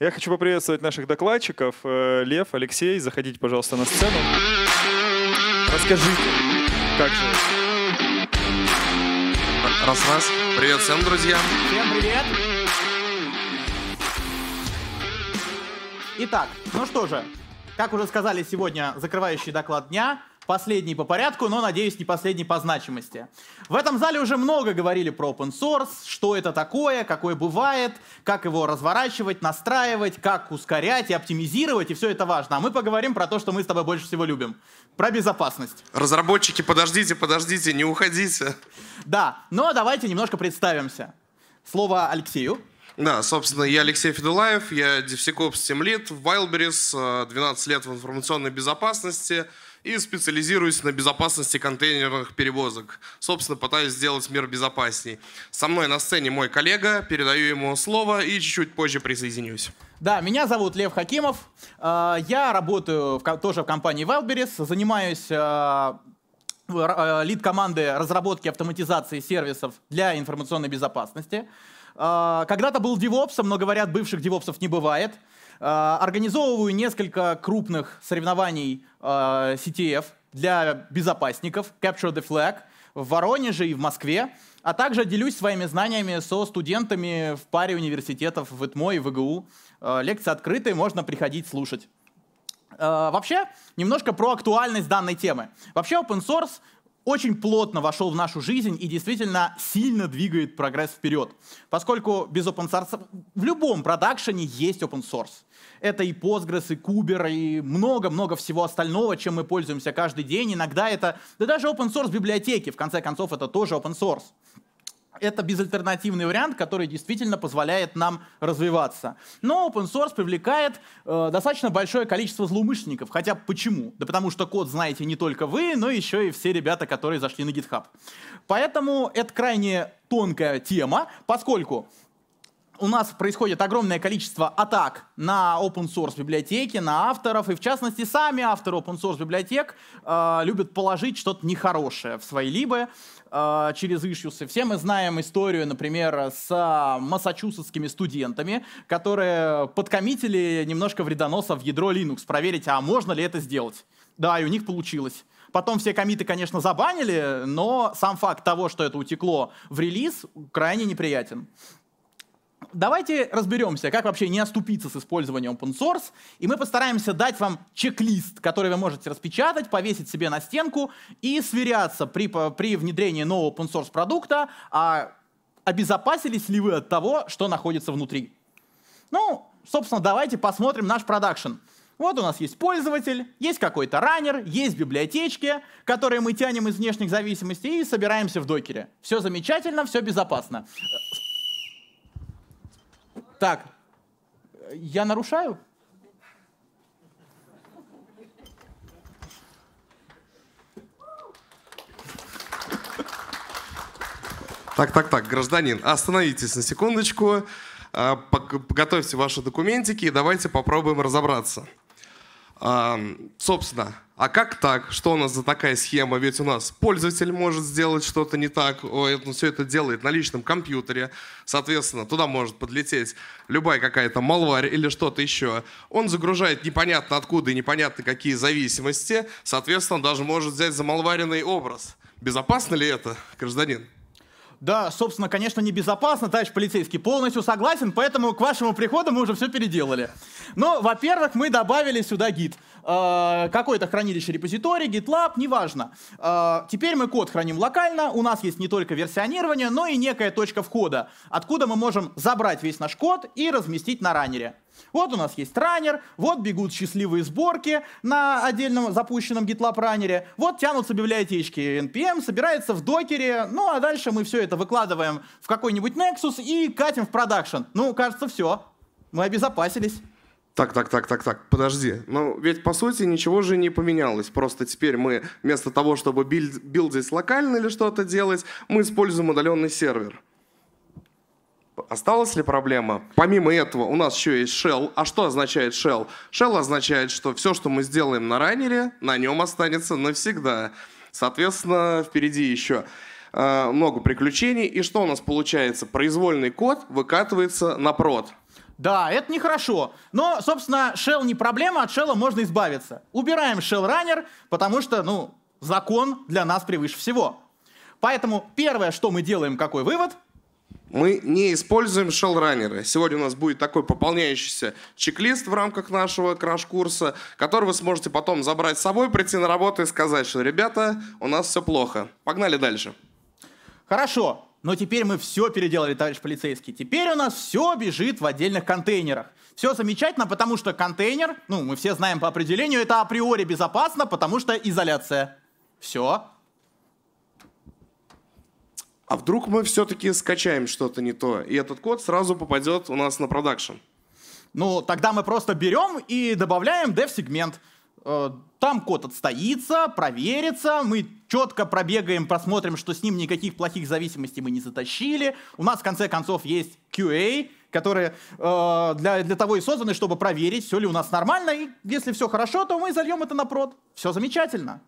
Я хочу поприветствовать наших докладчиков. Э, Лев, Алексей, заходите, пожалуйста, на сцену. Расскажите, как же Раз, раз. Привет всем, друзья. Всем привет. Итак, ну что же, как уже сказали сегодня, закрывающий доклад дня, последний по порядку, но, надеюсь, не последний по значимости. В этом зале уже много говорили про open source, что это такое, какое бывает, как его разворачивать, настраивать, как ускорять и оптимизировать, и все это важно. А мы поговорим про то, что мы с тобой больше всего любим. Про безопасность. Разработчики, подождите, подождите, не уходите. Да, но давайте немножко представимся. Слово Алексею. Да, собственно, я Алексей Федулаев, я DevSecOps Team Lead в Wildberries, 12 э, лет в информационной безопасности — и специализируюсь на безопасности контейнерных перевозок. Собственно, пытаюсь сделать мир безопасней. Со мной на сцене мой коллега, передаю ему слово и чуть-чуть позже присоединюсь. Да, меня зовут Лев Хакимов. А, я работаю в, тоже в компании Wildberries, занимаюсь а, а, лид команды разработки автоматизации сервисов для информационной безопасности. А, когда-то был девопсом, но говорят, бывших девопсов не бывает. А, организовываю несколько крупных соревнований а, CTF для безопасников, Capture the Flag, в Воронеже и в Москве, а также делюсь своими знаниями со студентами в паре университетов в ИТМО и ВГУ. Лекции открытые, можно приходить слушать. Вообще, немножко про актуальность данной темы. Вообще, open source очень плотно вошел в нашу жизнь и действительно сильно двигает прогресс вперед. Поскольку без open source в любом продакшене есть open source. Это и Postgres, и Кубер, и много-много всего остального, чем мы пользуемся каждый день. Иногда это, да даже open source библиотеки, в конце концов, это тоже open source это безальтернативный вариант, который действительно позволяет нам развиваться. Но open source привлекает э, достаточно большое количество злоумышленников. Хотя почему? Да потому что код знаете не только вы, но еще и все ребята, которые зашли на GitHub. Поэтому это крайне тонкая тема, поскольку у нас происходит огромное количество атак на open source библиотеки, на авторов, и в частности сами авторы open source библиотек э, любят положить что-то нехорошее в свои либы э, через ишьюсы. Все мы знаем историю, например, с а, массачусетскими студентами, которые подкомитили немножко вредоноса в ядро Linux, проверить, а можно ли это сделать. Да, и у них получилось. Потом все комиты, конечно, забанили, но сам факт того, что это утекло в релиз, крайне неприятен давайте разберемся, как вообще не оступиться с использованием open source, и мы постараемся дать вам чек-лист, который вы можете распечатать, повесить себе на стенку и сверяться при, при внедрении нового open source продукта, а обезопасились ли вы от того, что находится внутри. Ну, собственно, давайте посмотрим наш продакшн. Вот у нас есть пользователь, есть какой-то раннер, есть библиотечки, которые мы тянем из внешних зависимостей и собираемся в докере. Все замечательно, все безопасно. Так, я нарушаю? Так, так, так, гражданин, остановитесь на секундочку, а, подготовьте ваши документики и давайте попробуем разобраться. А, собственно, а как так? Что у нас за такая схема? Ведь у нас пользователь может сделать что-то не так, он все это делает на личном компьютере, соответственно, туда может подлететь любая какая-то малварь или что-то еще. Он загружает непонятно откуда и непонятно какие зависимости, соответственно, даже может взять замалваренный образ. Безопасно ли это, гражданин? Да, собственно, конечно, небезопасно, товарищ полицейский, полностью согласен, поэтому к вашему приходу мы уже все переделали. Но, во-первых, мы добавили сюда гид. А, какое-то хранилище репозиторий, GitLab, неважно. А, теперь мы код храним локально, у нас есть не только версионирование, но и некая точка входа, откуда мы можем забрать весь наш код и разместить на раннере. Вот у нас есть раннер, вот бегут счастливые сборки на отдельном запущенном GitLab раннере, вот тянутся библиотечки NPM, собирается в докере, ну а дальше мы все это выкладываем в какой-нибудь Nexus и катим в продакшн. Ну, кажется, все. Мы обезопасились. Так, так, так, так, так, подожди. Ну, ведь по сути ничего же не поменялось. Просто теперь мы вместо того, чтобы билд, билдить локально или что-то делать, мы используем удаленный сервер. Осталась ли проблема? Помимо этого, у нас еще есть shell. А что означает shell? Shell означает, что все, что мы сделаем на раннере, на нем останется навсегда. Соответственно, впереди еще э, много приключений. И что у нас получается? Произвольный код выкатывается на прод. Да, это нехорошо. Но, собственно, shell не проблема, от shell можно избавиться. Убираем shell раннер, потому что, ну, закон для нас превыше всего. Поэтому первое, что мы делаем, какой вывод — мы не используем шеллранеры. Сегодня у нас будет такой пополняющийся чек-лист в рамках нашего краш-курса, который вы сможете потом забрать с собой, прийти на работу и сказать, что, ребята, у нас все плохо. Погнали дальше. Хорошо, но теперь мы все переделали, товарищ полицейский. Теперь у нас все бежит в отдельных контейнерах. Все замечательно, потому что контейнер, ну, мы все знаем по определению, это априори безопасно, потому что изоляция. Все а вдруг мы все-таки скачаем что-то не то, и этот код сразу попадет у нас на продакшн. Ну, тогда мы просто берем и добавляем dev-сегмент. Э, там код отстоится, проверится, мы четко пробегаем, посмотрим, что с ним никаких плохих зависимостей мы не затащили. У нас, в конце концов, есть QA, которые э, для, для того и созданы, чтобы проверить, все ли у нас нормально, и если все хорошо, то мы зальем это на прод. Все замечательно.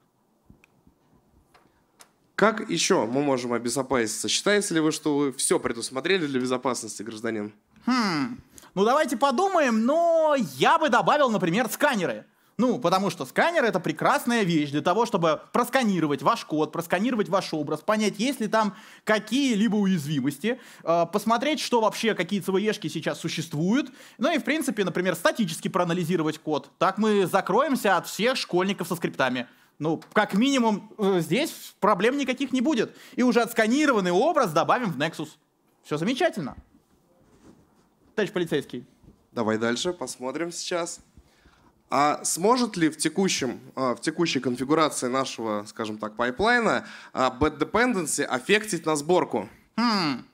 Как еще мы можем обезопаситься? Считаете ли вы, что вы все предусмотрели для безопасности гражданин? Хм. Ну давайте подумаем, но я бы добавил, например, сканеры. Ну, потому что сканер это прекрасная вещь для того, чтобы просканировать ваш код, просканировать ваш образ, понять, есть ли там какие-либо уязвимости, э, посмотреть, что вообще, какие ЦВЕшки сейчас существуют, ну и, в принципе, например, статически проанализировать код. Так мы закроемся от всех школьников со скриптами ну, как минимум, э, здесь проблем никаких не будет. И уже отсканированный образ добавим в Nexus. Все замечательно. Товарищ полицейский. Давай дальше, посмотрим сейчас. А сможет ли в, текущем, э, в текущей конфигурации нашего, скажем так, пайплайна э, bad dependency аффектить на сборку? Хм.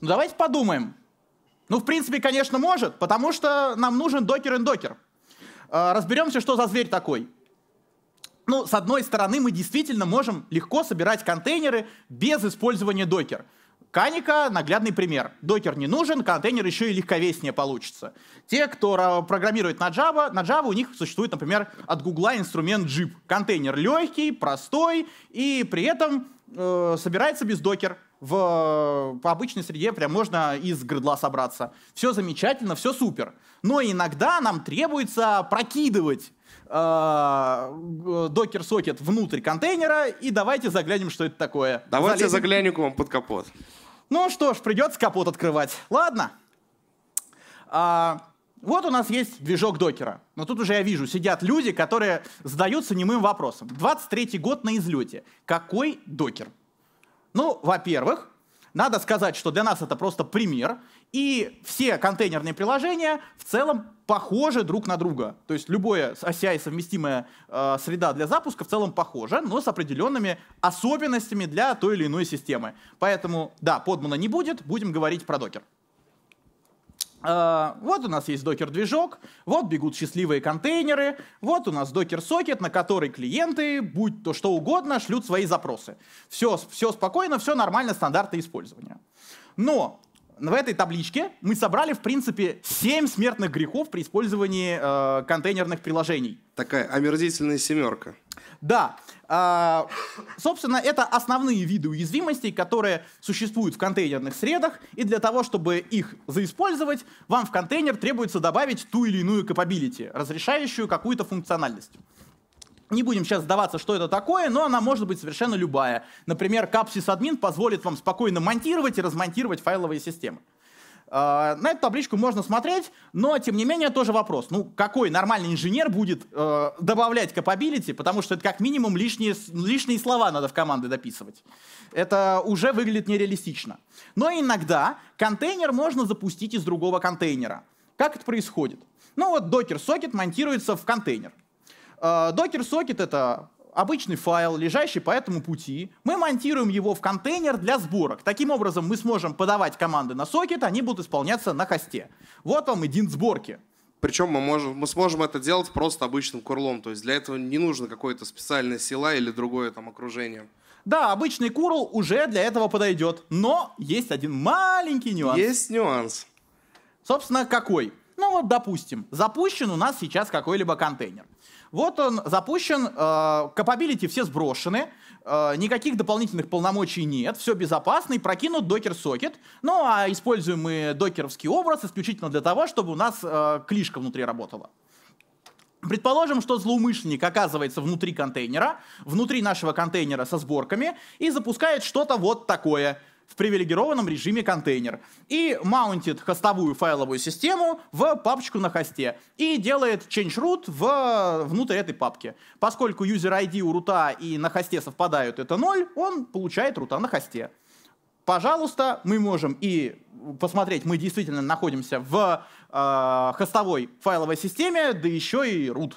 Ну давайте подумаем. Ну, в принципе, конечно, может, потому что нам нужен докер и докер. Разберемся, что за зверь такой ну, с одной стороны, мы действительно можем легко собирать контейнеры без использования докер. Каника — наглядный пример. Докер не нужен, контейнер еще и легковеснее получится. Те, кто программирует на Java, на Java у них существует, например, от Google инструмент Jeep. Контейнер легкий, простой и при этом э, собирается без докер. В, по обычной среде прям можно из грыдла собраться. Все замечательно, все супер. Но иногда нам требуется прокидывать Э, докер-сокет внутрь контейнера, и давайте заглянем, что это такое. Давайте Залезем. заглянем к вам под капот. Ну что ж, придется капот открывать. Ладно. А, вот у нас есть движок докера. Но тут уже я вижу, сидят люди, которые задаются немым вопросом. 23-й год на излете. Какой докер? Ну, во-первых, надо сказать, что для нас это просто пример, и все контейнерные приложения в целом похожи друг на друга. То есть любая ACI-совместимая э, среда для запуска в целом похожа, но с определенными особенностями для той или иной системы. Поэтому, да, подмана не будет, будем говорить про докер. Э, вот у нас есть докер-движок, вот бегут счастливые контейнеры, вот у нас докер-сокет, на который клиенты, будь то что угодно, шлют свои запросы. Все, все спокойно, все нормально, стандарты использования. Но в этой табличке мы собрали, в принципе, 7 смертных грехов при использовании э, контейнерных приложений. Такая омерзительная семерка. Да. Э, собственно, это основные виды уязвимостей, которые существуют в контейнерных средах, и для того, чтобы их заиспользовать, вам в контейнер требуется добавить ту или иную capability, разрешающую какую-то функциональность. Не будем сейчас сдаваться, что это такое, но она может быть совершенно любая. Например, Capsys Admin позволит вам спокойно монтировать и размонтировать файловые системы. А, на эту табличку можно смотреть, но, тем не менее, тоже вопрос. Ну, какой нормальный инженер будет uh, добавлять capability, потому что это как минимум лишние, лишние слова надо в команды дописывать. Это уже выглядит нереалистично. Но иногда контейнер можно запустить из другого контейнера. Как это происходит? Ну вот докер-сокет монтируется в контейнер. Докер-сокет э, — это обычный файл, лежащий по этому пути. Мы монтируем его в контейнер для сборок. Таким образом, мы сможем подавать команды на сокет, они будут исполняться на хосте. Вот вам и дин сборки. Причем мы, можем, мы сможем это делать просто обычным курлом. То есть для этого не нужно какое-то специальное села или другое там окружение. Да, обычный курл уже для этого подойдет. Но есть один маленький нюанс. Есть нюанс. Собственно, какой? Ну вот, допустим, запущен у нас сейчас какой-либо контейнер. Вот он запущен, капабилити э, все сброшены, э, никаких дополнительных полномочий нет, все безопасно, и прокинут докер-сокет. Ну, а используем мы докеровский образ исключительно для того, чтобы у нас э, клишка внутри работала. Предположим, что злоумышленник оказывается внутри контейнера, внутри нашего контейнера со сборками и запускает что-то вот такое в привилегированном режиме контейнер и маунтит хостовую файловую систему в папочку на хосте и делает change root в, внутрь этой папки. Поскольку user ID у рута и на хосте совпадают, это 0, он получает рута на хосте. Пожалуйста, мы можем и посмотреть, мы действительно находимся в э, хостовой файловой системе, да еще и root.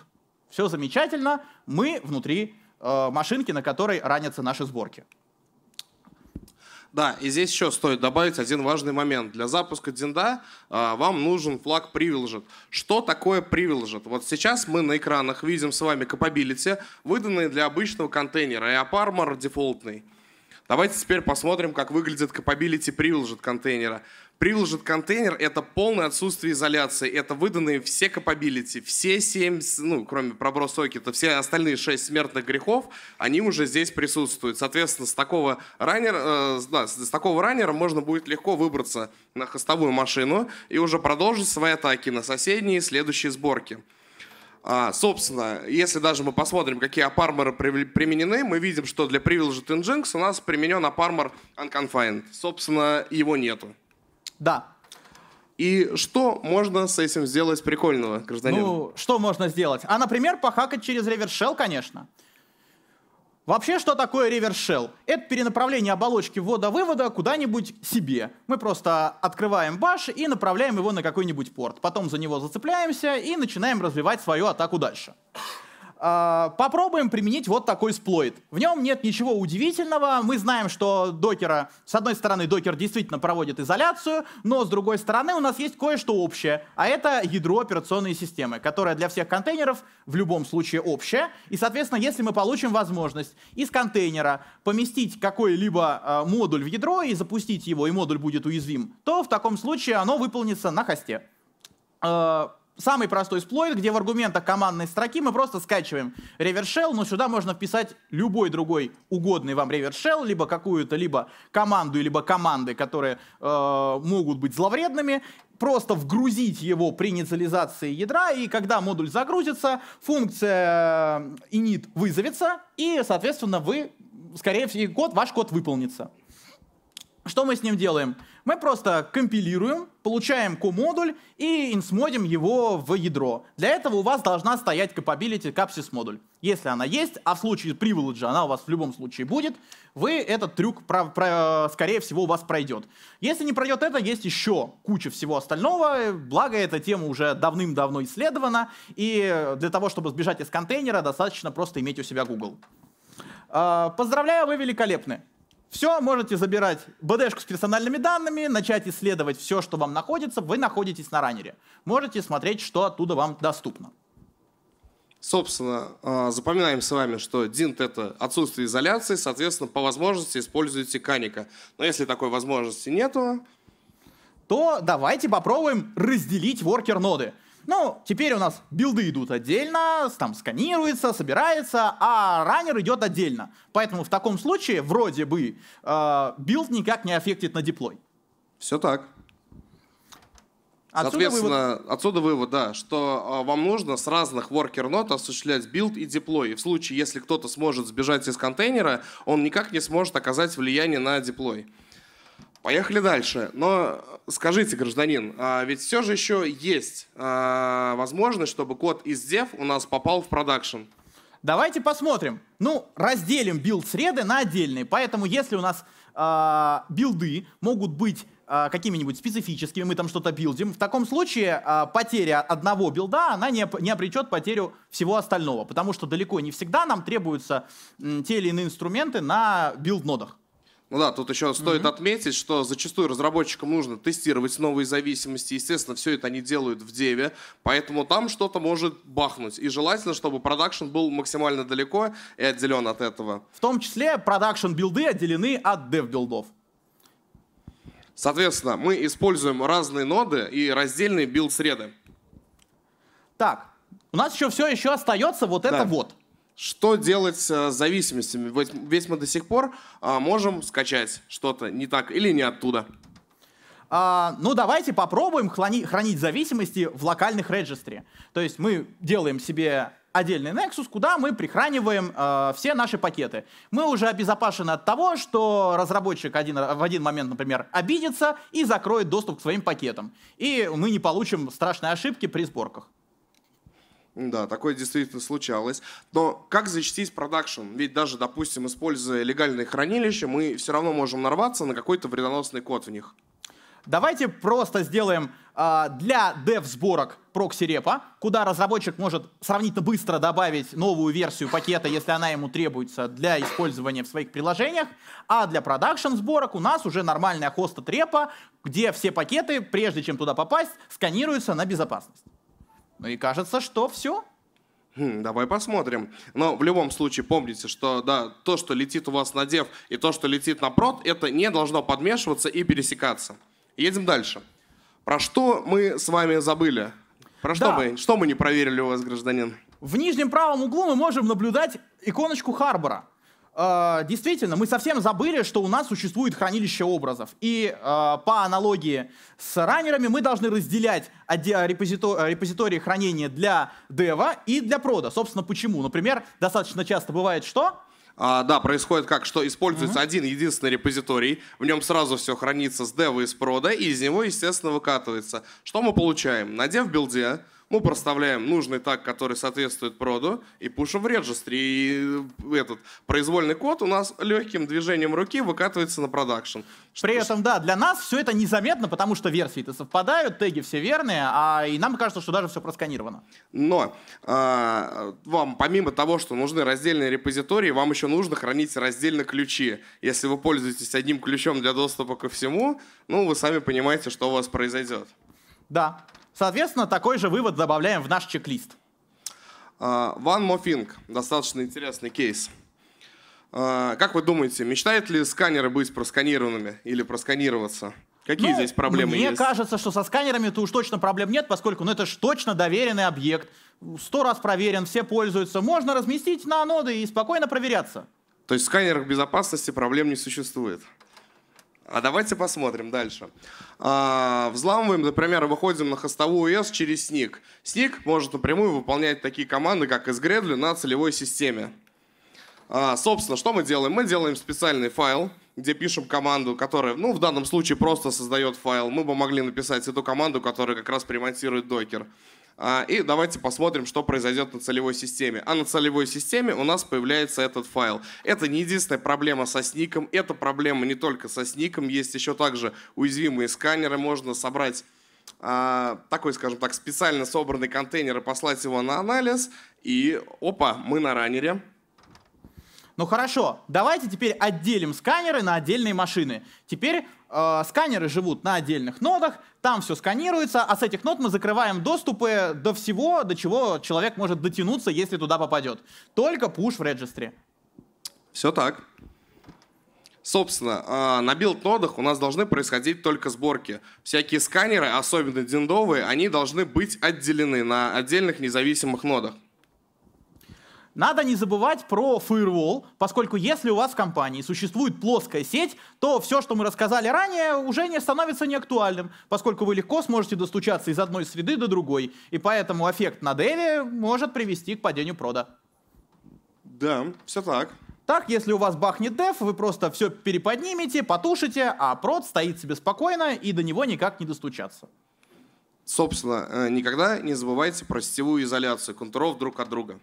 Все замечательно, мы внутри э, машинки, на которой ранятся наши сборки. Да, и здесь еще стоит добавить один важный момент. Для запуска Дзинда э, а, вам нужен флаг Privileged. Что такое Privileged? Вот сейчас мы на экранах видим с вами capability, выданные для обычного контейнера, и AppArmor дефолтный. Давайте теперь посмотрим, как выглядит capability Privileged контейнера. Privileged контейнер — это полное отсутствие изоляции, это выданные все капабилити, все семь, ну, кроме проброс сокета, все остальные шесть смертных грехов, они уже здесь присутствуют. Соответственно, с такого раннера, э, да, с такого раннера можно будет легко выбраться на хостовую машину и уже продолжить свои атаки на соседние следующие сборки. А, собственно, если даже мы посмотрим, какие апарморы применены, мы видим, что для Privileged Injinx у нас применен апармор Unconfined. Собственно, его нету. Да. И что можно с этим сделать прикольного, гражданин? Ну, что можно сделать? А, например, похакать через ревершел, конечно. Вообще, что такое ревершел? Это перенаправление оболочки ввода-вывода куда-нибудь себе. Мы просто открываем баш и направляем его на какой-нибудь порт. Потом за него зацепляемся и начинаем развивать свою атаку дальше. А, попробуем применить вот такой сплойт. В нем нет ничего удивительного. Мы знаем, что докера, с одной стороны, докер действительно проводит изоляцию, но с другой стороны у нас есть кое-что общее, а это ядро операционной системы, которое для всех контейнеров в любом случае общее. И, соответственно, если мы получим возможность из контейнера поместить какой-либо а, модуль в ядро и запустить его, и модуль будет уязвим, то в таком случае оно выполнится на хосте. А, самый простой сплойт, где в аргументах командной строки мы просто скачиваем ревершел, но сюда можно вписать любой другой угодный вам ревершел, либо какую-то либо команду, либо команды, которые э, могут быть зловредными, просто вгрузить его при инициализации ядра, и когда модуль загрузится, функция э, init вызовется, и, соответственно, вы, скорее всего, код, ваш код выполнится. Что мы с ним делаем? Мы просто компилируем, получаем Q-модуль и инсмодим его в ядро. Для этого у вас должна стоять capability капсис модуль. Если она есть, а в случае privilege она у вас в любом случае будет, вы этот трюк, про, про, скорее всего, у вас пройдет. Если не пройдет это, есть еще куча всего остального, благо эта тема уже давным-давно исследована, и для того, чтобы сбежать из контейнера, достаточно просто иметь у себя Google. А, поздравляю, вы великолепны! Все, можете забирать БДшку с персональными данными, начать исследовать все, что вам находится. Вы находитесь на раннере. Можете смотреть, что оттуда вам доступно. Собственно, а, запоминаем с вами, что DINT — это отсутствие изоляции, соответственно, по возможности используйте каника. Но если такой возможности нету... То давайте попробуем разделить воркер-ноды. Ну, теперь у нас билды идут отдельно, там сканируется, собирается, а раннер идет отдельно. Поэтому в таком случае вроде бы э, билд никак не аффектит на диплой. Все так. Отсюда Соответственно, вывод... отсюда вывод, да, что э, вам нужно с разных worker нот осуществлять билд и диплой. И в случае, если кто-то сможет сбежать из контейнера, он никак не сможет оказать влияние на диплой. Поехали дальше. Но э, скажите, гражданин, а ведь все же еще есть а, возможность, чтобы код из Dev у нас попал в продакшн. Давайте посмотрим. Ну, разделим билд-среды на отдельные. Поэтому если у нас э, билды могут быть а, какими-нибудь специфическими, мы там что-то билдим, в таком случае э, потеря одного билда, она не, не обречет потерю всего остального. Потому что далеко не всегда нам требуются э, те или иные инструменты на билд-нодах. Ну да, тут еще стоит mm-hmm. отметить, что зачастую разработчикам нужно тестировать новые зависимости. Естественно, все это они делают в деве, поэтому там что-то может бахнуть. И желательно, чтобы продакшн был максимально далеко и отделен от этого. В том числе продакшн-билды отделены от дев-билдов. Соответственно, мы используем разные ноды и раздельные билд-среды. Так, у нас еще все еще остается вот да. это вот. Что делать с э, зависимостями? Ведь мы до сих пор а, можем скачать что-то не так или не оттуда. А, ну, давайте попробуем храни- хранить зависимости в локальных регистре. То есть мы делаем себе отдельный Nexus, куда мы прихраниваем э, все наши пакеты. Мы уже обезопасены от того, что разработчик один, в один момент, например, обидится и закроет доступ к своим пакетам. И мы не получим страшные ошибки при сборках. Да, такое действительно случалось. Но как защитить продакшн? Ведь даже, допустим, используя легальные хранилища, мы все равно можем нарваться на какой-то вредоносный код в них. Давайте просто сделаем э, для дев-сборок прокси-репа, куда разработчик может сравнительно быстро добавить новую версию пакета, если она ему требуется для использования в своих приложениях, а для продакшн-сборок у нас уже нормальная хоста трепа, где все пакеты, прежде чем туда попасть, сканируются на безопасность. Ну и кажется, что все. Хм, давай посмотрим. Но в любом случае помните, что да, то, что летит у вас на дев, и то, что летит на прот, это не должно подмешиваться и пересекаться. Едем дальше. Про что мы с вами забыли? Про что да. мы? Что мы не проверили у вас, гражданин? В нижнем правом углу мы можем наблюдать иконочку Харбора э, действительно, мы совсем забыли, что у нас существует хранилище образов. И э, по аналогии с раннерами мы должны разделять репозитории хранения для дева и для прода. Собственно, почему? Например, достаточно часто бывает что? А, да, происходит как, что используется uh-huh. один единственный репозиторий, в нем сразу все хранится с дева и с прода, и из него, естественно, выкатывается. Что мы получаем? На дев билде мы проставляем нужный так, который соответствует проду, и пушим в регистре. И э, этот произвольный код у нас легким движением руки выкатывается на продакшн. При этом, да, для нас все это незаметно, потому что версии-то совпадают, теги все верные, а и нам кажется, что даже все просканировано. Но э, вам, помимо того, что нужны раздельные репозитории, вам еще нужно хранить раздельно ключи. Если вы пользуетесь одним ключом для доступа ко всему, ну, вы сами понимаете, что у вас произойдет. Да. Соответственно, такой же вывод добавляем в наш чек-лист. Uh, one more thing. Достаточно интересный кейс. Uh, как вы думаете, мечтают ли сканеры быть просканированными или просканироваться? Какие ну, здесь проблемы мне есть? Мне кажется, что со сканерами-то уж точно проблем нет, поскольку ну, это же точно доверенный объект. Сто раз проверен, все пользуются. Можно разместить на аноды и спокойно проверяться. То есть в сканерах безопасности проблем не существует? А давайте посмотрим дальше. А, взламываем, например, выходим на хостовую S через Сник. Сник может напрямую выполнять такие команды, как из Gradle на целевой системе. А, собственно, что мы делаем? Мы делаем специальный файл, где пишем команду, которая, ну, в данном случае просто создает файл. Мы бы могли написать эту команду, которая как раз примонтирует докер. А, и давайте посмотрим, что произойдет на целевой системе. А на целевой системе у нас появляется этот файл. Это не единственная проблема со сником, это проблема не только со сником, есть еще также уязвимые сканеры, можно собрать а, такой, скажем так, специально собранный контейнер и послать его на анализ, и опа, мы на раннере. Ну хорошо, давайте теперь отделим сканеры на отдельные машины. Теперь Э, сканеры живут на отдельных нодах, там все сканируется, а с этих нод мы закрываем доступы до всего, до чего человек может дотянуться, если туда попадет. Только пуш в регистре. Все так. Собственно, а, на билд-нодах у нас должны происходить только сборки. Всякие сканеры, особенно диндовые, они должны быть отделены на отдельных независимых нодах. Надо не забывать про firewall, поскольку если у вас в компании существует плоская сеть, то все, что мы рассказали ранее, уже не становится неактуальным, поскольку вы легко сможете достучаться из одной среды до другой, и поэтому эффект на деве может привести к падению прода. Да, все так. Так, если у вас бахнет деф, вы просто все переподнимете, потушите, а прод стоит себе спокойно и до него никак не достучаться. Собственно, э, никогда не забывайте про сетевую изоляцию контуров друг от друга.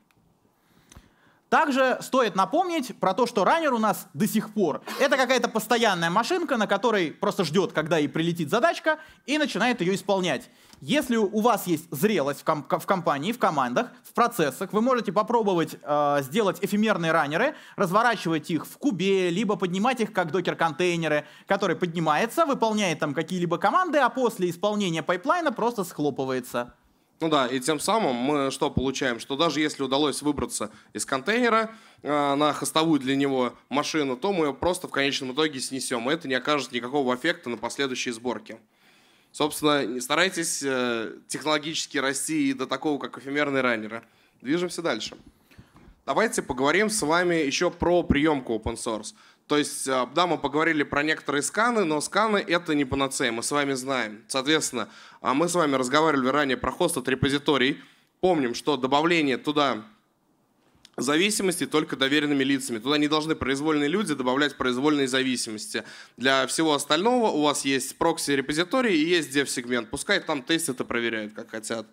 Также стоит напомнить про то, что раннер у нас до сих пор это какая-то постоянная машинка, на которой просто ждет, когда ей прилетит задачка, и начинает ее исполнять. Если у вас есть зрелость в, комп в компании, в командах, в процессах, вы можете попробовать э, сделать эфемерные раннеры, разворачивать их в кубе, либо поднимать их как докер-контейнеры, который поднимается, выполняет там какие-либо команды, а после исполнения пайплайна просто схлопывается. Ну да, и тем самым мы что получаем? Что даже если удалось выбраться из контейнера э, на хостовую для него машину, то мы ее просто в конечном итоге снесем. И это не окажет никакого эффекта на последующие сборки. Собственно, старайтесь э, технологически расти и до такого, как эфемерные раннеры. Движемся дальше. Давайте поговорим с вами еще про приемку open source. То есть, а, да, мы поговорили про некоторые сканы, но сканы — это не панацея, мы с вами знаем. Соответственно, а, мы с вами разговаривали ранее про хост от репозиторий. Помним, что добавление туда зависимости только доверенными лицами. Туда не должны произвольные люди добавлять произвольные зависимости. Для всего остального у вас есть прокси-репозитории и есть dev-сегмент. Пускай там тестят и проверяют, как хотят.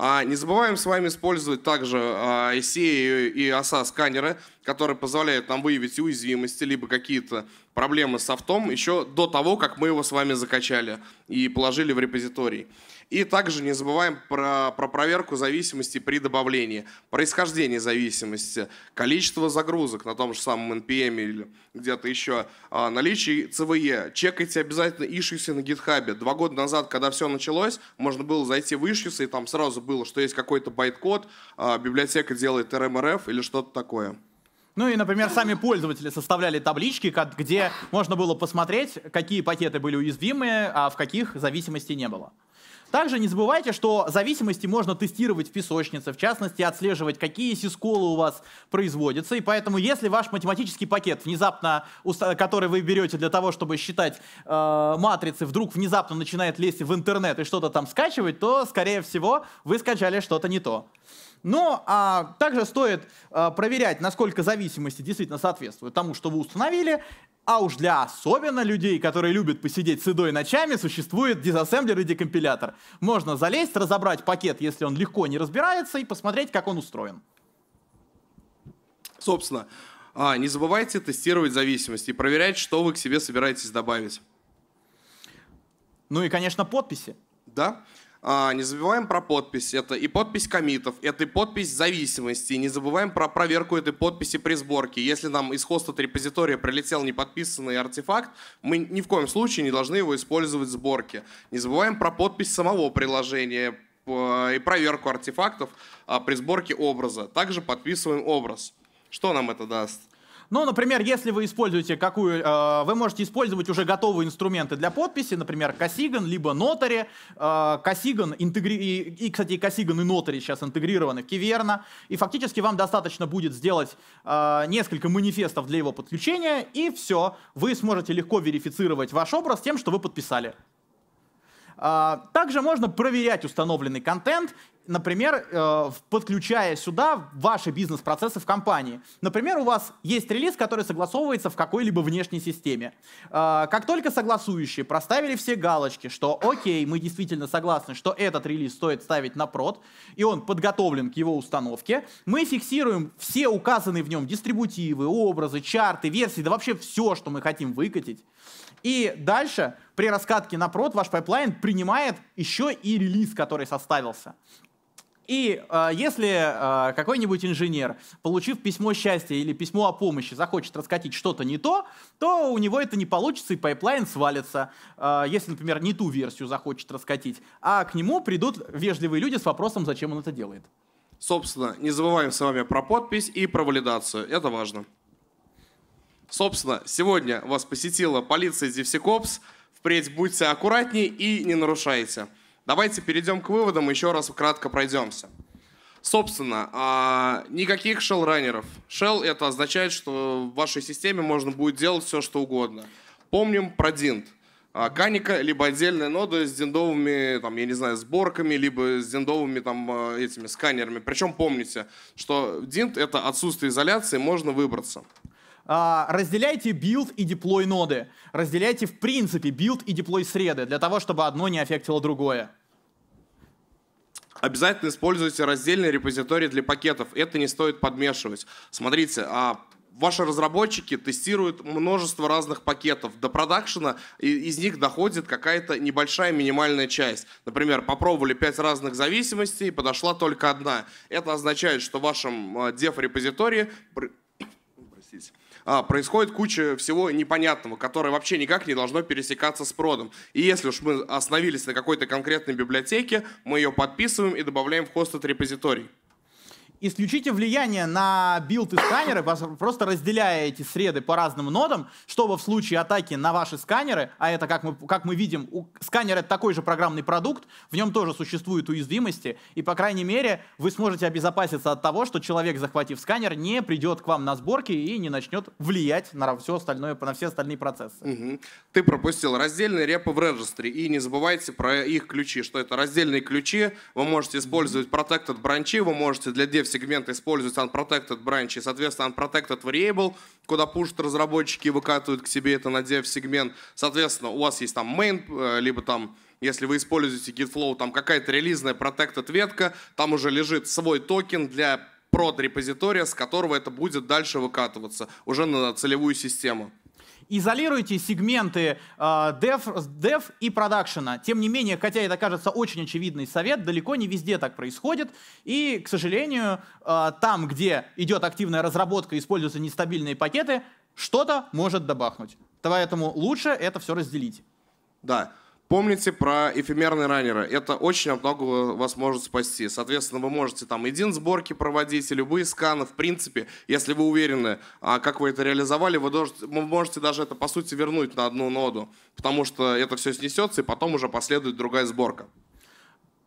А не забываем с вами использовать также ICA а, и ASA сканеры, которые позволяют нам выявить уязвимости, либо какие-то проблемы с софтом еще до того, как мы его с вами закачали и положили в репозиторий. И также не забываем про, про проверку зависимости при добавлении, происхождение зависимости, количество загрузок на том же самом NPM эм или где-то еще, а, наличие CVE, Чекайте обязательно ишьюсы на гитхабе. Два года назад, когда все началось, можно было зайти в ишьюсы, и там сразу было, что есть какой-то байткод, а, библиотека делает RMRF эм или что-то такое. Ну и, например, сами пользователи составляли таблички, где можно было посмотреть, какие пакеты были уязвимые, а в каких зависимости не было. Также не забывайте, что зависимости можно тестировать в песочнице, в частности, отслеживать, какие сисколы у вас производятся, и поэтому, если ваш математический пакет, внезапно, который вы берете для того, чтобы считать э, матрицы, вдруг внезапно начинает лезть в интернет и что-то там скачивать, то, скорее всего, вы скачали что-то не то. Но а, также стоит а, проверять, насколько зависимости действительно соответствуют тому, что вы установили. А уж для особенно людей, которые любят посидеть с едой ночами, существует дизассемблер и декомпилятор. Можно залезть, разобрать пакет, если он легко не разбирается, и посмотреть, как он устроен. Собственно, а, не забывайте тестировать зависимости и проверять, что вы к себе собираетесь добавить. Ну и, конечно, подписи. Да. А, не забываем про подпись. Это и подпись комитов, это и подпись зависимости. Не забываем про проверку этой подписи при сборке. Если нам из хоста от репозитория прилетел неподписанный артефакт, мы ни в коем случае не должны его использовать в сборке. Не забываем про подпись самого приложения э, и проверку артефактов а, при сборке образа. Также подписываем образ. Что нам это даст? Ну, например, если вы используете какую... Э, вы можете использовать уже готовые инструменты для подписи, например, Косиган, либо Notary. Э, Косиган интегри... и, кстати, и Косиган и Notary сейчас интегрированы в Киверна. И фактически вам достаточно будет сделать э, несколько манифестов для его подключения, и все. Вы сможете легко верифицировать ваш образ тем, что вы подписали. Э, также можно проверять установленный контент например, э, подключая сюда ваши бизнес-процессы в компании. Например, у вас есть релиз, который согласовывается в какой-либо внешней системе. Э, как только согласующие проставили все галочки, что окей, мы действительно согласны, что этот релиз стоит ставить на прод, и он подготовлен к его установке, мы фиксируем все указанные в нем дистрибутивы, образы, чарты, версии, да вообще все, что мы хотим выкатить. И дальше при раскатке на прод ваш пайплайн принимает еще и релиз, который составился. И э, если э, какой-нибудь инженер, получив письмо счастья или письмо о помощи, захочет раскатить что-то не то, то у него это не получится, и пайплайн свалится. Э, если, например, не ту версию захочет раскатить, а к нему придут вежливые люди с вопросом, зачем он это делает. Собственно, не забываем с вами про подпись и про валидацию. Это важно. Собственно, сегодня вас посетила полиция Девсикопс. Впредь будьте аккуратнее и не нарушайте. Давайте перейдем к выводам, еще раз кратко пройдемся. Собственно, а, никаких шел раннеров Shell — это означает, что в вашей системе можно будет делать все, что угодно. Помним про DINT. А, Каника, либо отдельная нода с диндовыми, там, я не знаю, сборками, либо с диндовыми там, а, этими сканерами. Причем помните, что DINT — это отсутствие изоляции, можно выбраться. разделяйте билд и деплой ноды. Разделяйте, в принципе, билд и деплой среды, для того, чтобы одно не аффектило другое. Обязательно используйте раздельные репозитории для пакетов. Это не стоит подмешивать. Смотрите, а ваши разработчики тестируют множество разных пакетов. До продакшена из них доходит какая-то небольшая минимальная часть. Например, попробовали пять разных зависимостей, подошла только одна. Это означает, что в вашем э, дев-репозитории... Простите а, происходит куча всего непонятного, которое вообще никак не должно пересекаться с продом. И если уж мы остановились на какой-то конкретной библиотеке, мы ее подписываем и добавляем в хостед репозиторий исключите влияние на билд и сканеры, просто разделяя эти среды по разным нодам, чтобы в случае атаки на ваши сканеры, а это, как мы, как мы видим, у, сканер — это такой же программный продукт, в нем тоже существуют уязвимости, и, по крайней мере, вы сможете обезопаситься от того, что человек, захватив сканер, не придет к вам на сборке и не начнет влиять на все остальное, на все остальные процессы. Угу. Ты пропустил раздельные репы в регистре, и не забывайте про их ключи, что это раздельные ключи, вы можете использовать протектор бранчи, вы можете для DevSecOps сегмента используют unprotected branch и, соответственно, unprotected variable, куда пушат разработчики выкатывают к себе это на сегмент. Соответственно, у вас есть там main, э, либо там если вы используете GitFlow, там какая-то релизная protected ветка, там уже лежит свой токен для прод-репозитория, с которого это будет дальше выкатываться уже на целевую систему изолируйте сегменты э, дев, дев и продакшена. Тем не менее, хотя это кажется очень очевидный совет, далеко не везде так происходит. И, к сожалению, э, там, где идет активная разработка, используются нестабильные пакеты, что-то может добахнуть. Поэтому лучше это все разделить. Да. Помните про эфемерные раннеры. Это очень от многого вас может спасти. Соответственно, вы можете там и сборки проводить, и любые сканы. В принципе, если вы уверены, а, как вы это реализовали, вы, должны, вы можете даже это, по сути, вернуть на одну ноду, потому что это все снесется, и потом уже последует другая сборка.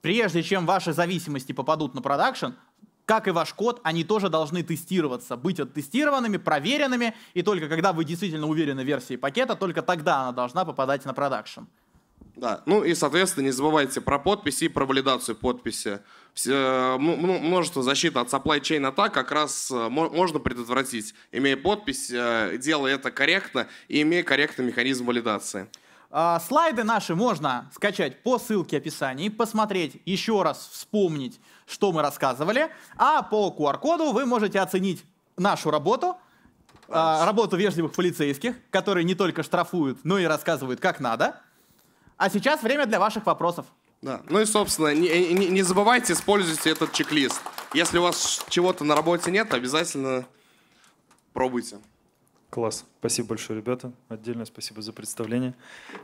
Прежде чем ваши зависимости попадут на продакшн, как и ваш код, они тоже должны тестироваться, быть оттестированными, проверенными, и только когда вы действительно уверены в версии пакета, только тогда она должна попадать на продакшн. Да, ну и, соответственно, не забывайте про подписи и про валидацию подписи. Все, э, множество защиты от supply chain атак как раз э, можно предотвратить, имея подпись, э, делая это корректно и имея корректный механизм валидации. А, слайды наши можно скачать по ссылке в описании, посмотреть, еще раз вспомнить, что мы рассказывали. А по QR-коду вы можете оценить нашу работу, а, работу вежливых полицейских, которые не только штрафуют, но и рассказывают, как надо. А сейчас время для ваших вопросов. Да. Ну и, собственно, не, э, не, не забывайте, используйте этот чек-лист. Если у вас чего-то на работе нет, обязательно пробуйте. Класс. Спасибо большое, ребята. Отдельное спасибо за представление.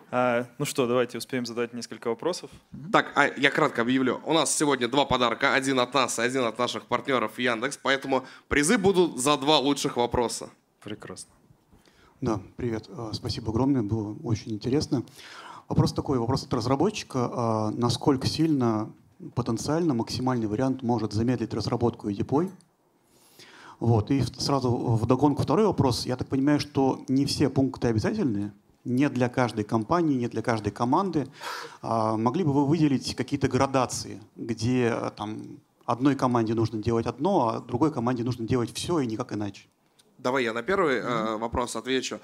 А, ну что, давайте успеем задать несколько вопросов. Так, а я кратко объявлю. У нас сегодня два подарка. Один от нас, один от наших партнеров Яндекс. Поэтому призы будут за два лучших вопроса. Прекрасно. Да, привет. А, спасибо огромное. Было очень интересно. Вопрос такой, вопрос от разработчика. А, насколько сильно потенциально максимальный вариант может замедлить разработку и деплой? Вот. И сразу в догонку второй вопрос. Я так понимаю, что не все пункты обязательные, не для каждой компании, не для каждой команды. А могли бы вы выделить какие-то градации, где а, там, одной команде нужно делать одно, а другой команде нужно делать все и никак иначе? Давай я на первый mm-hmm. вопрос отвечу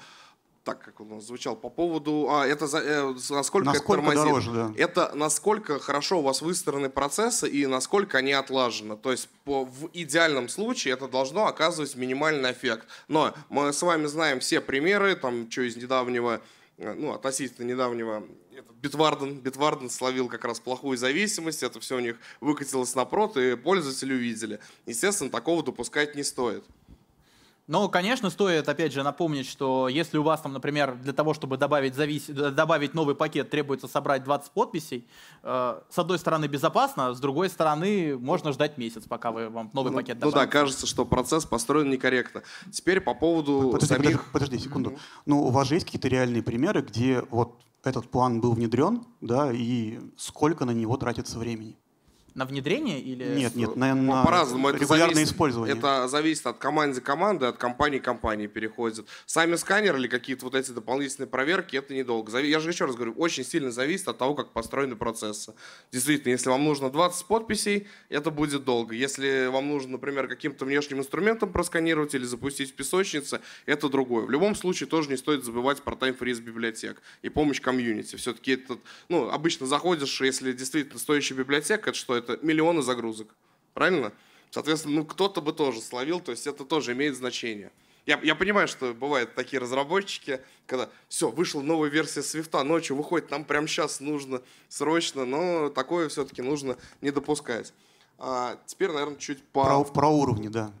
так, как он звучал, по поводу, а, это за, э, насколько, насколько это тормозит. Дороже, да. Это насколько хорошо у вас выстроены процессы и насколько они отлажены. То есть по, в идеальном случае это должно оказывать минимальный эффект. Но мы с вами знаем все примеры, там, что из недавнего, э, ну, относительно недавнего Битварден, Битварден словил как раз плохую зависимость, это все у них выкатилось напрот, и пользователи увидели. Естественно, такого допускать не стоит. Но, конечно, стоит, опять же, напомнить, что если у вас там, например, для того, чтобы добавить, завис... добавить новый пакет, требуется собрать 20 подписей, э, с одной стороны безопасно, а с другой стороны можно ждать месяц, пока вы вам новый ну, пакет добавите. Ну да, кажется, что процесс построен некорректно. Теперь по поводу подожди, самих... Подожди, подожди секунду. Mm-hmm. Ну, у вас же есть какие-то реальные примеры, где вот этот план был внедрен, да, и сколько на него тратится времени? На внедрение или нет, нет, на, на по-разному это регулярное зависит, использование. Это зависит от команды команды, от компании компании переходит. Сами сканеры или какие-то вот эти дополнительные проверки это недолго. Я же еще раз говорю, очень сильно зависит от того, как построены процессы. Действительно, если вам нужно 20 подписей, это будет долго. Если вам нужно, например, каким-то внешним инструментом просканировать или запустить в песочнице, это другое. В любом случае тоже не стоит забывать про таймфриз библиотек и помощь комьюнити. Все-таки этот, ну, обычно заходишь, если действительно стоящая библиотека, это что это это миллионы загрузок, правильно? Соответственно, ну кто-то бы тоже словил, то есть это тоже имеет значение. Я, я понимаю, что бывают такие разработчики, когда все, вышла новая версия свифта, ночью выходит, нам прямо сейчас нужно срочно, но такое все-таки нужно не допускать. А теперь, наверное, чуть по... Про, про уровни, да.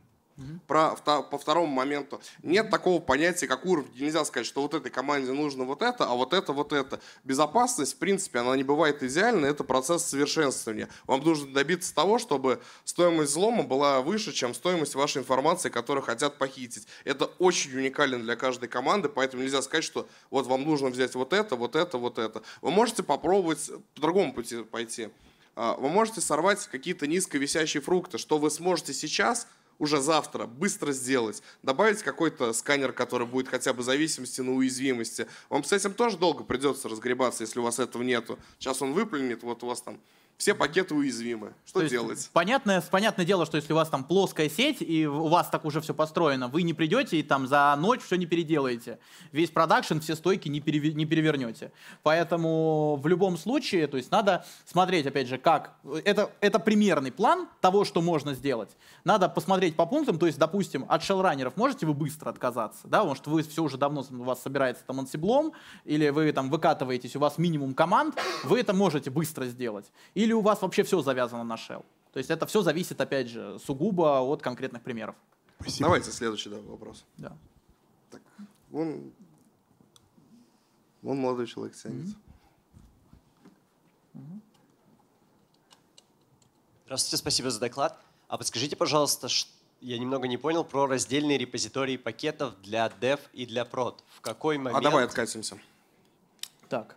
Про, по второму моменту. Нет такого понятия, как уровень. Нельзя сказать, что вот этой команде нужно вот это, а вот это, вот это. Безопасность, в принципе, она не бывает идеальной, Это процесс совершенствования. Вам нужно добиться того, чтобы стоимость взлома была выше, чем стоимость вашей информации, которую хотят похитить. Это очень уникально для каждой команды, поэтому нельзя сказать, что вот вам нужно взять вот это, вот это, вот это. Вы можете попробовать по другому пути пойти. А, вы можете сорвать какие-то низко висящие фрукты, что вы сможете сейчас – уже завтра быстро сделать, добавить какой-то сканер, который будет хотя бы зависимости на уязвимости. Вам с этим тоже долго придется разгребаться, если у вас этого нету. Сейчас он выплюнет, вот у вас там все пакеты уязвимы. Что То делать? понятное, понятное дело, что если у вас там плоская сеть, и у вас так уже все построено, вы не придете и там за ночь все не переделаете. Весь продакшн, все стойки не, перев... не перевернете. Поэтому в любом случае, то есть надо смотреть, опять же, как... Это, это примерный план того, что можно сделать. Надо посмотреть по пунктам, то есть, допустим, от шелранеров можете вы быстро отказаться, да, потому что вы все уже давно, у вас собирается там ансиблом, или вы там выкатываетесь, у вас минимум команд, вы это можете быстро сделать. И или у вас вообще все завязано на Shell? То есть это все зависит, опять же, сугубо от конкретных примеров. Спасибо. Давайте следующий да, вопрос. Да. Так, вон, вон молодой человек тянется. Здравствуйте, спасибо за доклад. А подскажите, пожалуйста, я немного не понял про раздельные репозитории пакетов для dev и для prod. В какой момент... А давай откатимся. Так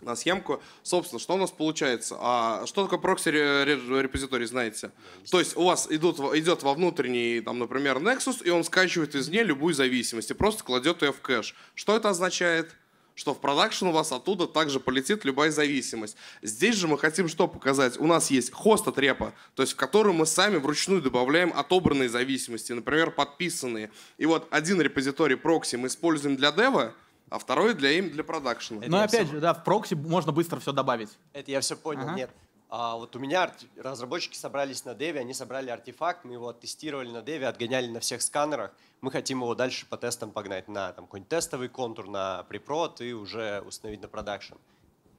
на съемку. Собственно, что у нас получается? А что такое прокси-репозиторий, знаете? Да, То есть у вас идут, идет во внутренний, там, например, Nexus, и он скачивает из нее любую зависимость и просто кладет ее в кэш. Что это означает? что в продакшн у вас оттуда также полетит любая зависимость. Здесь же мы хотим что показать? У нас есть хост от репа, то есть в который мы сами вручную добавляем отобранные зависимости, например, подписанные. И вот один репозиторий прокси мы используем для дева, а второй для им для продакшена. Но ну, опять все... же, да, в прокси можно быстро все добавить. Это я все понял, ага. нет. А, вот у меня разработчики собрались на деве, они собрали артефакт, мы его оттестировали на деве, отгоняли на всех сканерах. Мы хотим его дальше по тестам погнать на там, какой-нибудь тестовый контур, на препрод и уже установить на продакшн.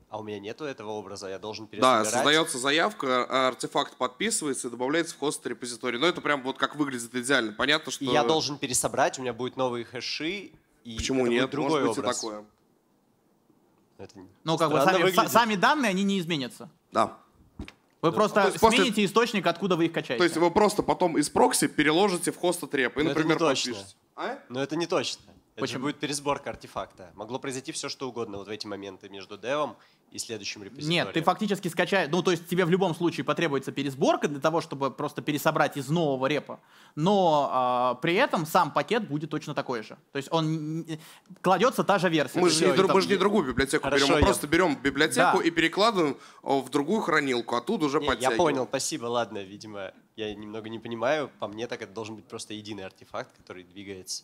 А у меня нету этого образа, я должен пересобирать. Да, создается заявка, а артефакт подписывается и добавляется в хост репозиторий. Но это прям вот как выглядит идеально. Понятно, что... И я должен пересобрать, у меня будут новые хэши, и Почему нет? Другой Может быть образ. такое. Это ну, как бы сами, сами данные, они не изменятся. Да. Вы да. просто смените после... источник, откуда вы их качаете. То есть вы просто потом из прокси переложите в хост треп и, Но например, это подпишете. А? Но это не точно. Это Очень же... будет пересборка артефакта. Могло произойти все, что угодно вот в эти моменты между девом и следующим репозиторием. Нет, ты фактически скачаешь, ну то есть тебе в любом случае потребуется пересборка для того, чтобы просто пересобрать из нового репа, но э, при этом сам пакет будет точно такой же. То есть он кладется та же версия. Мы же не, там... не другую библиотеку Хорошо, берем, мы я... просто берем библиотеку да. и перекладываем а, в другую хранилку, а тут уже не, подтягиваем. Я понял, спасибо, ладно, видимо, я немного не понимаю, по мне так это должен быть просто единый артефакт, который двигается.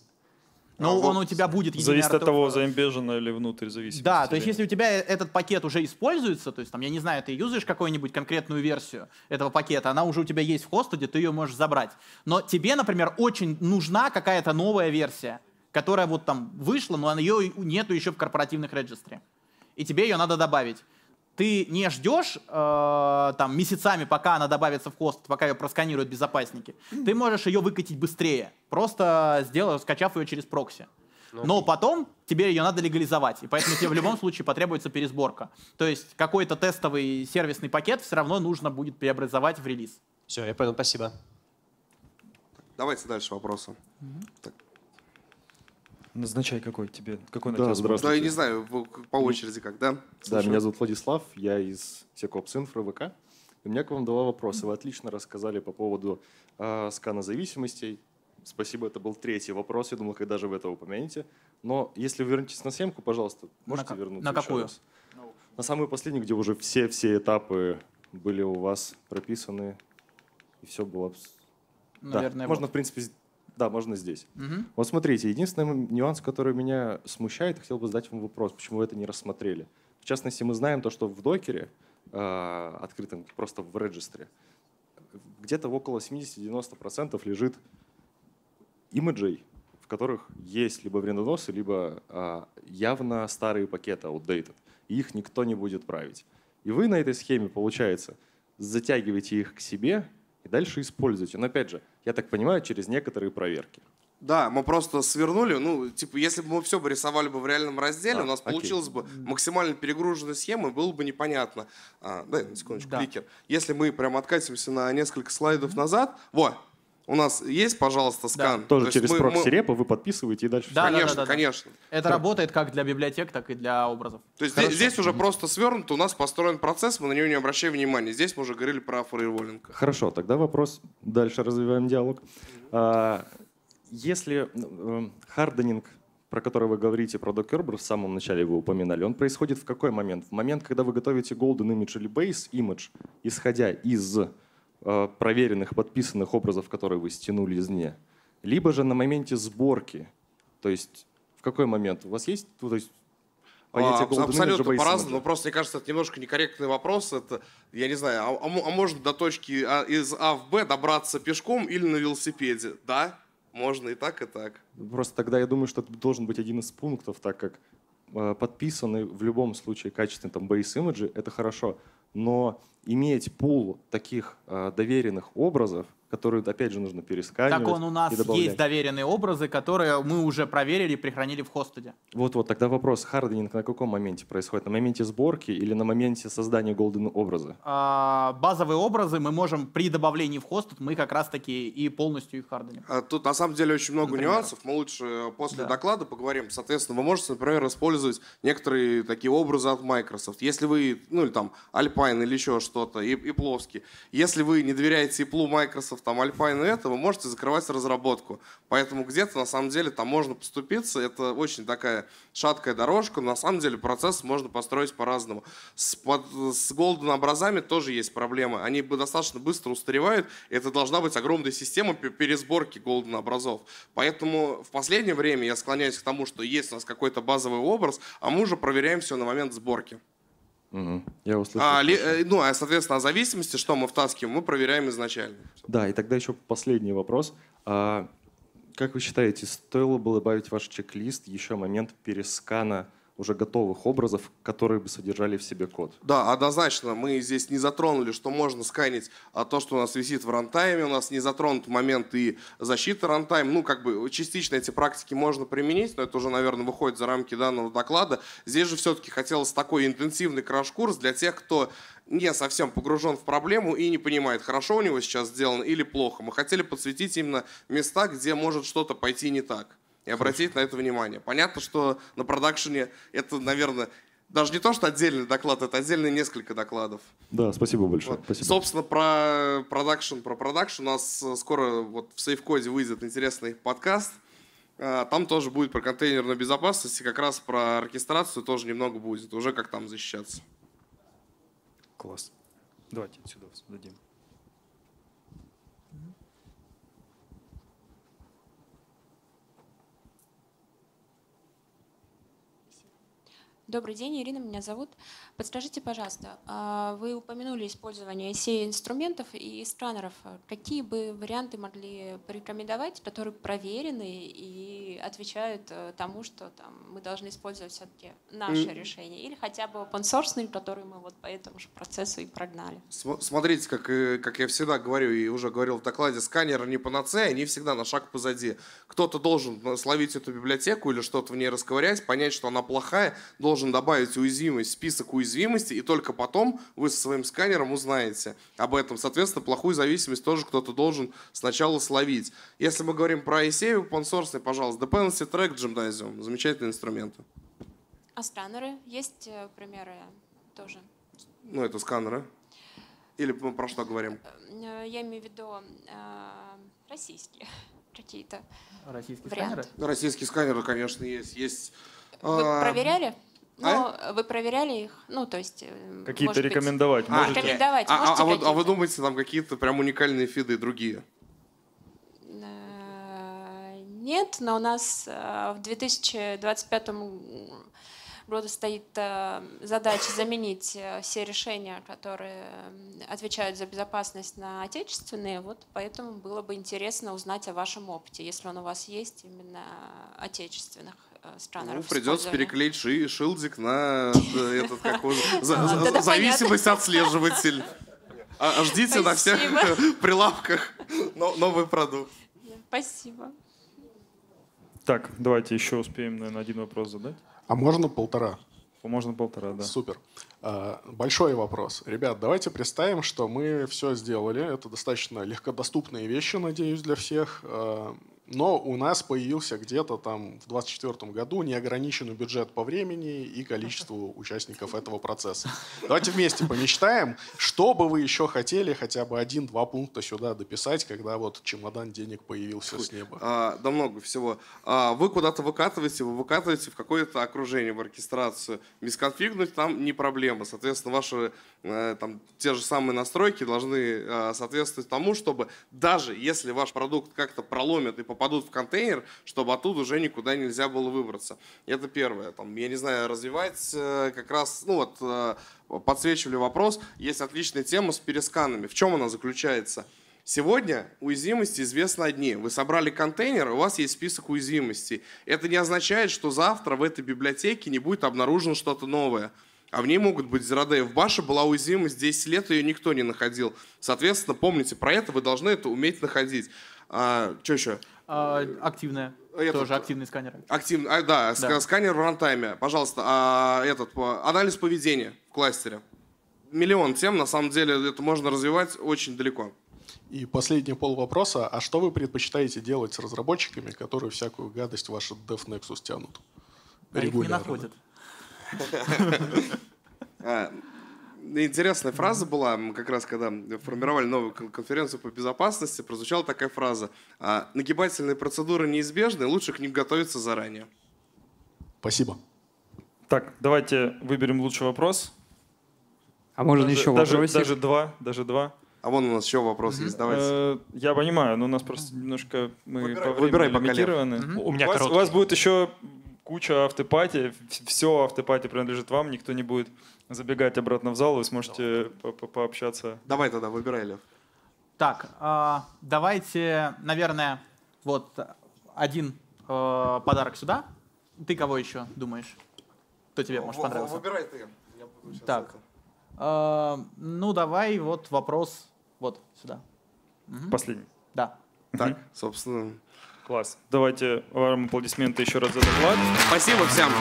Но ну, а он вот у тебя будет Зависит артефакт. от того, заимбежено или внутрь зависит. Да, то есть если у тебя э, этот пакет уже используется, то есть там, я не знаю, ты юзаешь какую-нибудь конкретную версию этого пакета, она уже у тебя есть в хостеде, ты ее можешь забрать. Но тебе, например, очень нужна какая-то новая версия, которая вот там вышла, но ее нету еще в корпоративных регистре. И тебе ее надо добавить ты не ждешь э, там месяцами, пока она добавится в хост, пока ее просканируют безопасники. Ты можешь ее выкатить быстрее, просто сделав, скачав ее через прокси. Ну Но потом тебе ее надо легализовать, и поэтому тебе в любом случае потребуется пересборка. То есть какой-то тестовый сервисный пакет все равно нужно будет преобразовать в релиз. Все, я понял, спасибо. Давайте дальше вопросы. Угу. Так, Назначай какой тебе, какой да, на тебя здравствуйте. Да, ну, я не знаю, по очереди как, да? Слушаю. Да, меня зовут Владислав, я из Секопсинфра ВК. у меня к вам два вопроса. Вы отлично рассказали по поводу э, скана зависимостей. Спасибо, это был третий вопрос. Я думал, когда же вы это упомяните. Но если вы вернетесь на съемку, пожалуйста, можете на, вернуться На какую? Раз. На самую последнюю, где уже все-все этапы были у вас прописаны, и все было... Наверное, да. Можно, в принципе, да, можно здесь. Угу. Вот смотрите, единственный нюанс, который меня смущает, хотел бы задать вам вопрос, почему вы это не рассмотрели. В частности, мы знаем то, что в докере, э, открытом просто в регистре, где-то около 70-90% лежит имиджей, в которых есть либо вредоносы, либо э, явно старые пакеты, outdated. И их никто не будет править. И вы на этой схеме, получается, затягиваете их к себе – и дальше используете. Но опять же, я так понимаю, через некоторые проверки. Да, мы просто свернули. Ну, типа, если бы мы все бы рисовали бы в реальном разделе, а, у нас окей. получилась бы максимально перегруженная схема, было бы непонятно. А, дай на секундочку, да. кликер. Если мы прям откатимся на несколько слайдов назад, вот, у нас есть, пожалуйста, скан. Да. Тоже То через мы, прокси репа мы... вы подписываете и дальше. Да, все. конечно, да, да, да. конечно. Это да. работает как для библиотек, так и для образов. То есть здесь, здесь уже просто свернуто, у нас построен процесс, мы на него не обращаем внимания. Здесь мы уже говорили про фрейволинг. Хорошо, тогда вопрос, дальше развиваем диалог. А, если э, харденинг про который вы говорите, про Docker, в самом начале вы упоминали, он происходит в какой момент? В момент, когда вы готовите Golden Image или Base Image, исходя из Э, проверенных, подписанных образов, которые вы стянули из не, либо же на моменте сборки. То есть в какой момент? У вас есть, ну, то есть понятие а, Абсолютно по-разному, но просто, мне кажется, это немножко некорректный вопрос. Это, я не знаю, а, а, а можно до точки а, из А в Б добраться пешком или на велосипеде? Да, можно и так, и так. Просто тогда я думаю, что это должен быть один из пунктов, так как Э, подписаны в любом случае качественные там бейс-имиджи, это хорошо, но иметь пул таких э, доверенных образов, которую, опять же, нужно пересканивать. Так он у нас есть доверенные образы, которые мы уже проверили и прихранили в хостеде. Вот-вот, тогда вопрос, харденинг на каком моменте происходит? На моменте сборки или на моменте создания голден образа? А, базовые образы мы можем при добавлении в хостед, мы как раз-таки и полностью их харденим. А, тут на самом деле очень много например. нюансов, мы лучше после да. доклада поговорим. Соответственно, вы можете, например, использовать некоторые такие образы от Microsoft. Если вы, ну или там Alpine или еще что-то, и, и Пловский. Если вы не доверяете Apple Microsoft там Альфа и это, вы можете закрывать разработку. Поэтому где-то на самом деле там можно поступиться. Это очень такая шаткая дорожка. Но на самом деле процесс можно построить по-разному. С, под, с Golden образами тоже есть проблемы. Они достаточно быстро устаревают. Это должна быть огромная система пересборки Golden образов. Поэтому в последнее время я склоняюсь к тому, что есть у нас какой-то базовый образ, а мы уже проверяем все на момент сборки. Угу. Я услышал. А, э, ну, а, соответственно, о зависимости, что мы втаскиваем, мы проверяем изначально. Да, и тогда еще последний вопрос. А, как вы считаете, стоило было добавить в ваш чек-лист еще момент перескана уже готовых образов, которые бы содержали в себе код. Да, однозначно. Мы здесь не затронули, что можно сканить а то, что у нас висит в рантайме. У нас не затронут момент и защиты рантайм. Ну, как бы частично эти практики можно применить, но это уже, наверное, выходит за рамки данного доклада. Здесь же все-таки хотелось такой интенсивный краш-курс для тех, кто не совсем погружен в проблему и не понимает, хорошо у него сейчас сделано или плохо. Мы хотели подсветить именно места, где может что-то пойти не так и обратить на это внимание. Понятно, что на продакшене это, наверное, даже не то, что отдельный доклад, это отдельные несколько докладов. Да, спасибо большое. Вот. Спасибо. Собственно, про продакшн, про продакшн. У нас э, скоро вот в сейфкоде выйдет интересный подкаст. А, там тоже будет про контейнерную безопасность и как раз про оркестрацию тоже немного будет. Уже как там защищаться. Класс. Давайте отсюда дадим. Добрый день, Ирина, меня зовут. Подскажите, пожалуйста, а, вы упомянули использование сеи инструментов и сканеров. Какие бы варианты могли порекомендовать, которые проверены и отвечают э, тому, что там, мы должны использовать все-таки наши mm. решения? Или хотя бы open source, которые мы вот по этому же процессу и прогнали? Смотрите, как, э, как я всегда говорю и уже говорил в докладе, сканеры не панацея, они всегда на шаг позади. Кто-то должен э, словить эту библиотеку или что-то в ней расковырять, понять, что она плохая, должен должен добавить уязвимость в список уязвимостей, и только потом вы со своим сканером узнаете об этом. Соответственно, плохую зависимость тоже кто-то должен сначала словить. Если мы говорим про ICA, open source, пожалуйста, Dependency Track Gymnasium, замечательный инструмент А сканеры? Есть э, примеры тоже? Ну, это сканеры. Или мы про что говорим? Э, э, я имею в виду российские какие-то Российские сканеры? Российские сканеры, конечно, есть. есть Вы а, проверяли? А? Но а? вы проверяли их? Ну, то есть... Э, какие-то рекомендовать быть... можете? А, рекомендовать а, можете а, а, вы, а вы думаете, там какие-то прям уникальные фиды другие? Э, нет, но у нас в 2025 году стоит задача заменить все решения, которые отвечают за безопасность на отечественные. Вот поэтому было бы интересно узнать о вашем опыте, если он у вас есть, именно отечественных Э, странно. Ну, придется переклеить ши шилдик на э, этот какой зависимость отслеживатель. А, а ждите Спасибо. на всех прилавках новый продукт. Спасибо. Так, давайте еще успеем, наверное, один вопрос задать. А можно полтора? Можно полтора, да. Супер. А, большой вопрос. Ребят, давайте представим, что мы все сделали. Это достаточно легкодоступные вещи, надеюсь, для всех. А, но у нас появился где-то там в 2024 году неограниченный бюджет по времени и количеству участников этого процесса. Давайте вместе помечтаем, что бы вы еще хотели хотя бы один-два пункта сюда дописать, когда вот чемодан денег появился Фу, с неба. А, да много всего. А, вы куда-то выкатываете, вы выкатываете в какое-то окружение, в оркестрацию. Мисконфигнуть там не проблема. Соответственно, ваши э, там те же самые настройки должны э, соответствовать тому, чтобы даже если ваш продукт как-то проломит и по попадут в контейнер, чтобы оттуда уже никуда нельзя было выбраться. Это первое. Там, я не знаю, развивать э, как раз, ну вот, э, подсвечивали вопрос, есть отличная тема с пересканами. В чем она заключается? Сегодня уязвимости известны одни. Вы собрали контейнер, у вас есть список уязвимостей. Это не означает, что завтра в этой библиотеке не будет обнаружено что-то новое. А в ней могут быть зероды. В баше была уязвимость 10 лет, ее никто не находил. Соответственно, помните про это, вы должны это уметь находить. А, что еще? А, активная. Этот, а, Тоже активный сканер. Активный, а, да, да, сканер в рантайме. Пожалуйста, а, этот, анализ поведения в кластере. Миллион тем, на самом деле, это можно развивать очень далеко. И последний пол вопроса. А что вы предпочитаете делать с разработчиками, которые всякую гадость в ваш Dev Nexus тянут? А Регулярно. их не находят. А, интересная фраза была, как раз когда формировали новую конференцию по безопасности, прозвучала такая фраза. А, Нагибательные процедуры неизбежны, лучше к ним готовиться заранее. Спасибо. Так, давайте выберем лучший вопрос. А может даже, еще даже, вопросик? Даже два, даже два. А вон у нас еще вопрос есть, давайте. Э, я понимаю, но у нас просто немножко мы выбирай, по времени выбирай лимитированы. У меня у у вас будет еще куча автопати, все автопати принадлежит вам, никто не будет забегать обратно в зал, вы сможете по пообщаться. Давай тогда, выбирай, Лев. Так, а, давайте, наверное, вот один э, подарок сюда. Ты кого еще думаешь? Кто тебе может понравиться? Выбирай ты. так. Э, ну, давай вот вопрос вот сюда. Угу. Последний. Да. Так, собственно, Класс. Давайте вам аплодисменты еще раз за доклад. Спасибо всем.